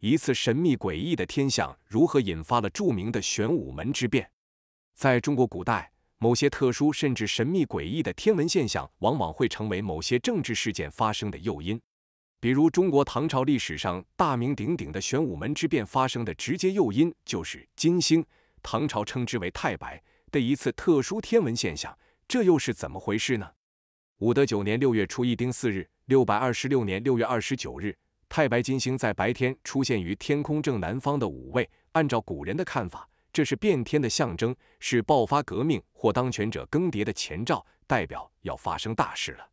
一次神秘诡异的天象，如何引发了著名的玄武门之变？在中国古代，某些特殊甚至神秘诡异的天文现象，往往会成为某些政治事件发生的诱因。比如，中国唐朝历史上大名鼎鼎的玄武门之变发生的直接诱因，就是金星（唐朝称之为太白）的一次特殊天文现象。这又是怎么回事呢？武德九年六月初一丁巳日，六百二十六年六月二十九日。太白金星在白天出现于天空正南方的五位，按照古人的看法，这是变天的象征，是爆发革命或当权者更迭的前兆，代表要发生大事了。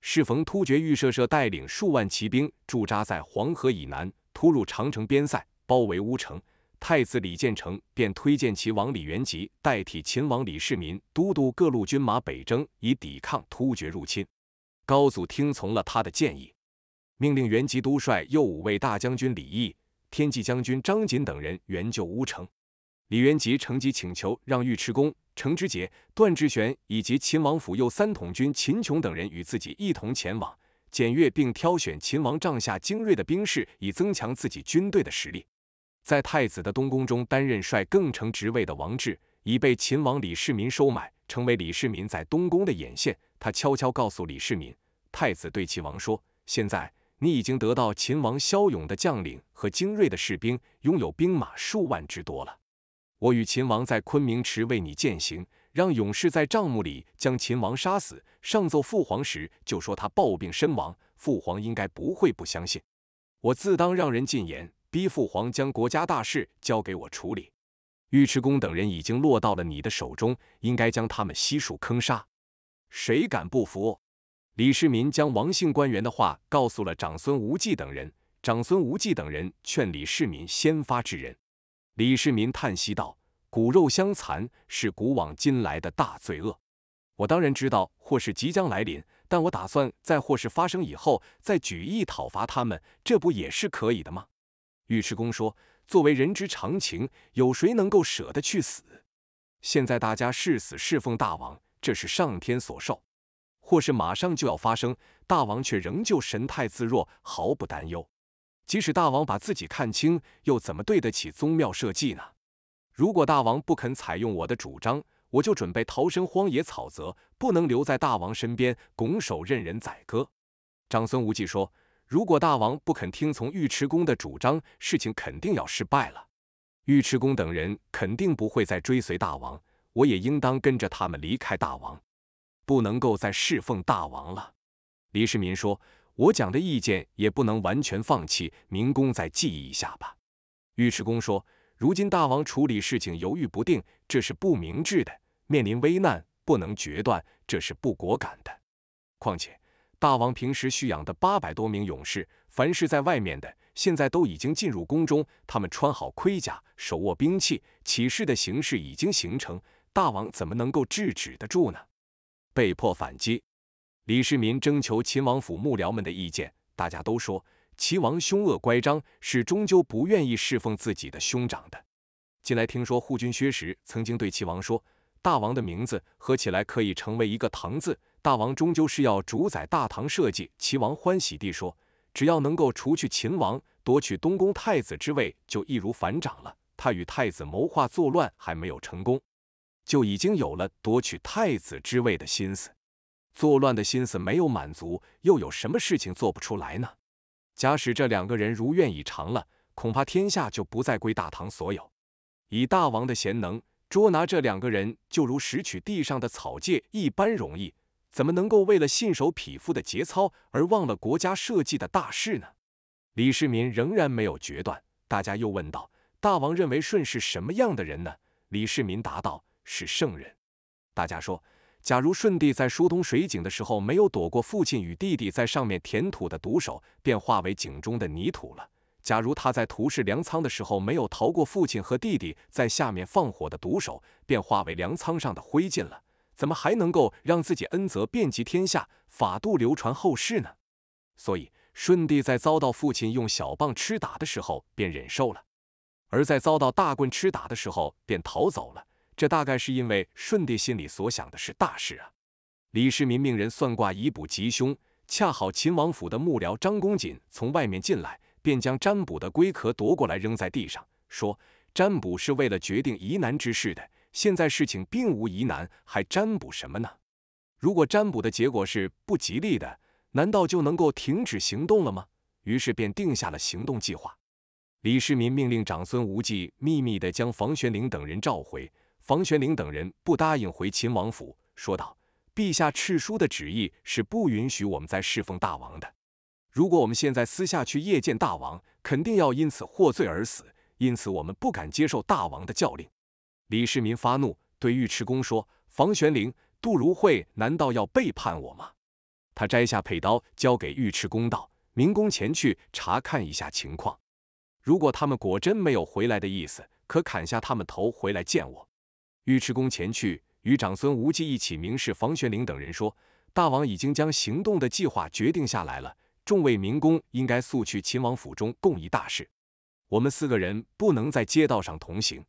适逢突厥预设社带领数万骑兵驻扎在黄河以南，突入长城边塞，包围乌城。太子李建成便推荐其王李元吉代替秦王李世民，都督各路军马北征，以抵抗突厥入侵。高祖听从了他的建议。命令原籍都帅右五位大将军李毅、天纪将军张瑾等人援救乌城。李元吉乘机请求让尉迟恭、程知节、段志玄以及秦王府右三统军秦琼等人与自己一同前往检阅，并挑选秦王帐下精锐的兵士，以增强自己军队的实力。在太子的东宫中担任帅更成职位的王志已被秦王李世民收买，成为李世民在东宫的眼线。他悄悄告诉李世民，太子对齐王说：“现在。”你已经得到秦王骁勇的将领和精锐的士兵，拥有兵马数万之多了。我与秦王在昆明池为你饯行，让勇士在帐幕里将秦王杀死，上奏父皇时就说他暴病身亡，父皇应该不会不相信。我自当让人进言，逼父皇将国家大事交给我处理。尉迟恭等人已经落到了你的手中，应该将他们悉数坑杀。谁敢不服？李世民将王姓官员的话告诉了长孙无忌等人，长孙无忌等人劝李世民先发制人。李世民叹息道：“骨肉相残是古往今来的大罪恶，我当然知道祸事即将来临，但我打算在祸事发生以后再举义讨伐他们，这不也是可以的吗？”尉迟恭说：“作为人之常情，有谁能够舍得去死？现在大家誓死侍奉大王，这是上天所授。”或是马上就要发生，大王却仍旧神态自若，毫不担忧。即使大王把自己看清，又怎么对得起宗庙社稷呢？如果大王不肯采用我的主张，我就准备逃生荒野草泽，不能留在大王身边，拱手任人宰割。长孙无忌说：“如果大王不肯听从尉迟恭的主张，事情肯定要失败了。尉迟恭等人肯定不会再追随大王，我也应当跟着他们离开大王。”不能够再侍奉大王了。李世民说：“我讲的意见也不能完全放弃，明公再记一下吧。”尉迟恭说：“如今大王处理事情犹豫不定，这是不明智的；面临危难不能决断，这是不果敢的。况且大王平时蓄养的八百多名勇士，凡是在外面的，现在都已经进入宫中，他们穿好盔甲，手握兵器，起事的形势已经形成，大王怎么能够制止得住呢？”被迫反击。李世民征求秦王府幕僚们的意见，大家都说齐王凶恶乖张，是终究不愿意侍奉自己的兄长的。近来听说护军薛石曾经对齐王说：“大王的名字合起来可以成为一个唐字，大王终究是要主宰大唐社稷。”齐王欢喜地说：“只要能够除去秦王，夺取东宫太子之位，就易如反掌了。”他与太子谋划作乱还没有成功。就已经有了夺取太子之位的心思，作乱的心思没有满足，又有什么事情做不出来呢？假使这两个人如愿以偿了，恐怕天下就不再归大唐所有。以大王的贤能，捉拿这两个人就如拾取地上的草芥一般容易，怎么能够为了信守匹夫的节操而忘了国家社稷的大事呢？李世民仍然没有决断，大家又问道：“大王认为舜是什么样的人呢？”李世民答道。是圣人，大家说，假如舜帝在疏通水井的时候没有躲过父亲与弟弟在上面填土的毒手，便化为井中的泥土了；假如他在屠释粮仓的时候没有逃过父亲和弟弟在下面放火的毒手，便化为粮仓上的灰烬了。怎么还能够让自己恩泽遍及天下，法度流传后世呢？所以舜帝在遭到父亲用小棒吃打的时候便忍受了，而在遭到大棍吃打的时候便逃走了。这大概是因为舜帝心里所想的是大事啊。李世民命人算卦以卜吉凶，恰好秦王府的幕僚张公瑾从外面进来，便将占卜的龟壳夺过来扔在地上，说：“占卜是为了决定疑难之事的，现在事情并无疑难，还占卜什么呢？如果占卜的结果是不吉利的，难道就能够停止行动了吗？”于是便定下了行动计划。李世民命令长孙无忌秘密地将房玄龄等人召回。房玄龄等人不答应回秦王府，说道：“陛下敕书的旨意是不允许我们再侍奉大王的。如果我们现在私下去夜见大王，肯定要因此获罪而死。因此，我们不敢接受大王的教令。”李世民发怒，对尉迟恭说：“房玄龄、杜如晦难道要背叛我吗？”他摘下佩刀，交给尉迟恭道：“明公前去查看一下情况。如果他们果真没有回来的意思，可砍下他们头回来见我。”尉迟恭前去，与长孙无忌一起明示房玄龄等人说：“大王已经将行动的计划决定下来了，众位明公应该速去秦王府中共议大事。我们四个人不能在街道上同行。”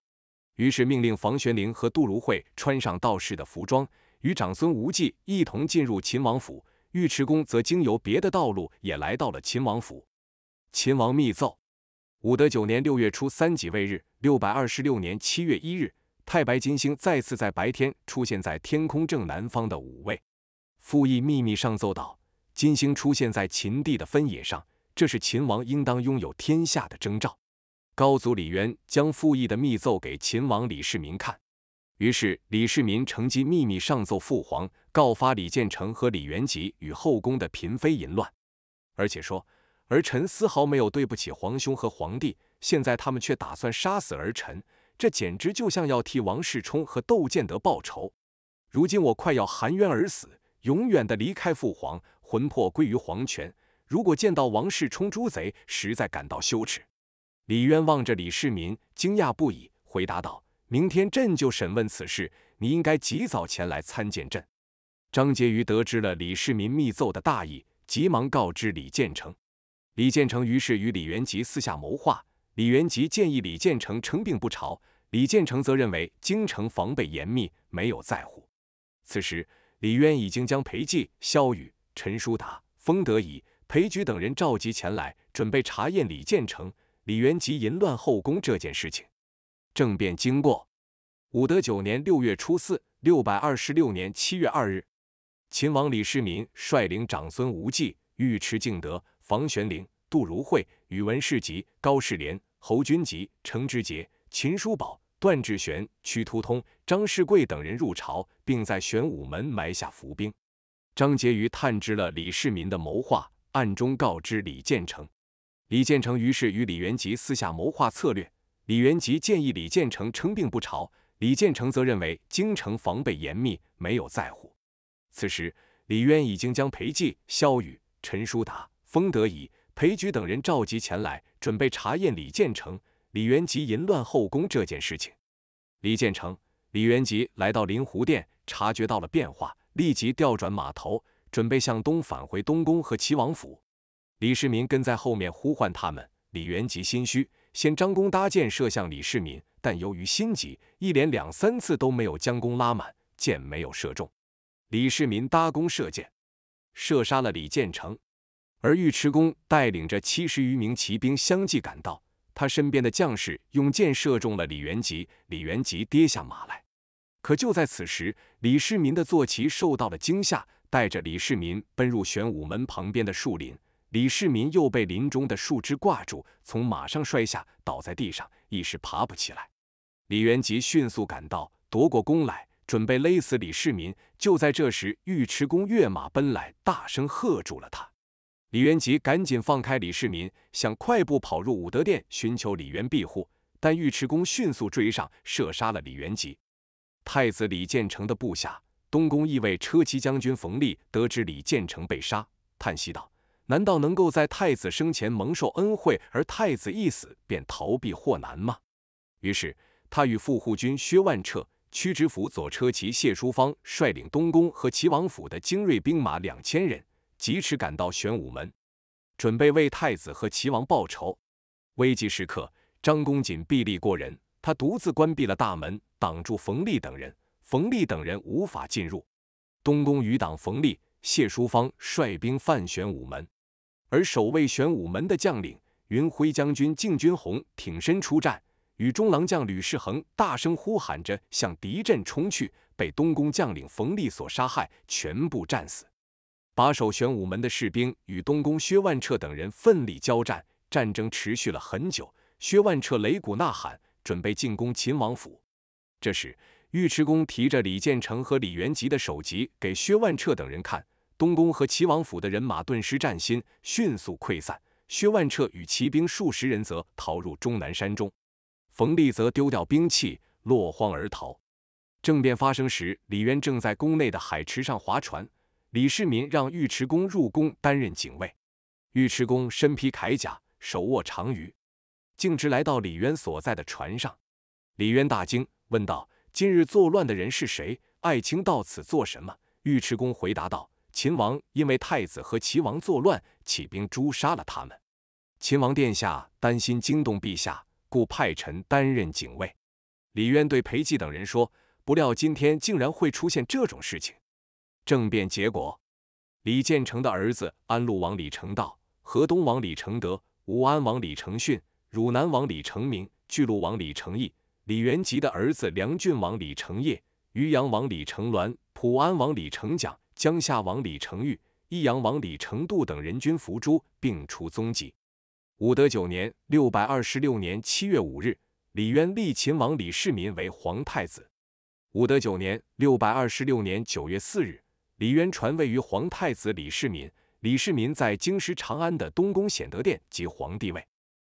于是命令房玄龄和杜如晦穿上道士的服装，与长孙无忌一同进入秦王府。尉迟恭则经由别的道路也来到了秦王府。秦王密奏：武德九年六月初三己未日，六百二十六年七月一日。太白金星再次在白天出现在天空正南方的五位。傅毅秘密上奏道：“金星出现在秦地的分野上，这是秦王应当拥有天下的征兆。”高祖李渊将傅毅的密奏给秦王李世民看，于是李世民乘机秘密上奏父皇，告发李建成和李元吉与后宫的嫔妃淫乱，而且说儿臣丝毫没有对不起皇兄和皇帝，现在他们却打算杀死儿臣。这简直就像要替王世充和窦建德报仇。如今我快要含冤而死，永远的离开父皇，魂魄归于黄泉。如果见到王世充诛贼，实在感到羞耻。李渊望着李世民，惊讶不已，回答道：“明天朕就审问此事，你应该及早前来参见朕。”张婕妤得知了李世民密奏的大意，急忙告知李建成。李建成于是与李元吉私下谋划。李元吉建议李建成称病不朝。李建成则认为京城防备严密，没有在乎。此时，李渊已经将裴寂、萧雨、陈叔达、封德仪、裴矩等人召集前来，准备查验李建成、李元吉淫乱后宫这件事情。政变经过：武德九年六月初四（六百二十六年七月二日），秦王李世民率领长孙无忌、尉迟敬德、房玄龄、杜如晦、宇文士及、高士廉、侯君集、程知节、秦叔宝。段志玄、屈突通、张世贵等人入朝，并在玄武门埋下伏兵。张婕妤探知了李世民的谋划，暗中告知李建成。李建成于是与李元吉私下谋划策略。李元吉建议李建成称病不朝，李建成则认为京城防备严密，没有在乎。此时，李渊已经将裴寂、萧雨、陈叔达、封德仪、裴矩等人召集前来，准备查验李建成。李元吉淫乱后宫这件事情，李建成、李元吉来到临湖殿，察觉到了变化，立即调转马头，准备向东返回东宫和齐王府。李世民跟在后面呼唤他们。李元吉心虚，先张弓搭箭射向李世民，但由于心急，一连两三次都没有将弓拉满，箭没有射中。李世民搭弓射箭，射杀了李建成。而尉迟恭带领着七十余名骑兵相继赶到。他身边的将士用箭射中了李元吉，李元吉跌下马来。可就在此时，李世民的坐骑受到了惊吓，带着李世民奔入玄武门旁边的树林。李世民又被林中的树枝挂住，从马上摔下，倒在地上，一时爬不起来。李元吉迅速赶到，夺过弓来，准备勒死李世民。就在这时，尉迟恭跃马奔来，大声喝住了他。李元吉赶紧放开李世民，想快步跑入武德殿寻求李渊庇护，但尉迟恭迅速追上，射杀了李元吉。太子李建成的部下东宫一卫车骑将军冯立得知李建成被杀，叹息道：“难道能够在太子生前蒙受恩惠，而太子一死便逃避祸难吗？”于是他与副护军薛万彻、屈直府左车骑谢淑芳率领东宫和齐王府的精锐兵马两千人。疾驰赶到玄武门，准备为太子和齐王报仇。危急时刻，张公瑾臂力过人，他独自关闭了大门，挡住冯立等人。冯立等人无法进入。东宫余党冯立、谢淑芳率兵犯玄武门，而守卫玄武门的将领云辉将军敬军宏挺身出战，与中郎将吕世恒大声呼喊着向敌阵冲去，被东宫将领冯立所杀害，全部战死。把守玄武门的士兵与东宫薛万彻等人奋力交战，战争持续了很久。薛万彻擂鼓呐喊，准备进攻秦王府。这时，尉迟恭提着李建成和李元吉的首级给薛万彻等人看，东宫和齐王府的人马顿时战心迅速溃散。薛万彻与骑兵数十人则逃入终南山中，冯立则丢掉兵器，落荒而逃。政变发生时，李渊正在宫内的海池上划船。李世民让尉迟恭入宫担任警卫，尉迟恭身披铠甲，手握长鱼，径直来到李渊所在的船上。李渊大惊，问道：“今日作乱的人是谁？爱卿到此做什么？”尉迟恭回答道：“秦王因为太子和齐王作乱，起兵诛杀了他们。秦王殿下担心惊动陛下，故派臣担任警卫。”李渊对裴寂等人说：“不料今天竟然会出现这种事情。”政变结果，李建成的儿子安陆王李成道、河东王李承德、武安王李承训、汝南王李承明、巨鹿王李承义、李元吉的儿子梁郡王李承业、渔阳王李承鸾、普安王李承蒋、江夏王李承玉、益阳王李承度等人均伏诛，并除踪迹。武德九年（六百二十六年）七月五日，李渊立秦王李世民为皇太子。武德九年（六百二十六年）九月四日，李渊传位于皇太子李世民，李世民在京师长安的东宫显德殿即皇帝位。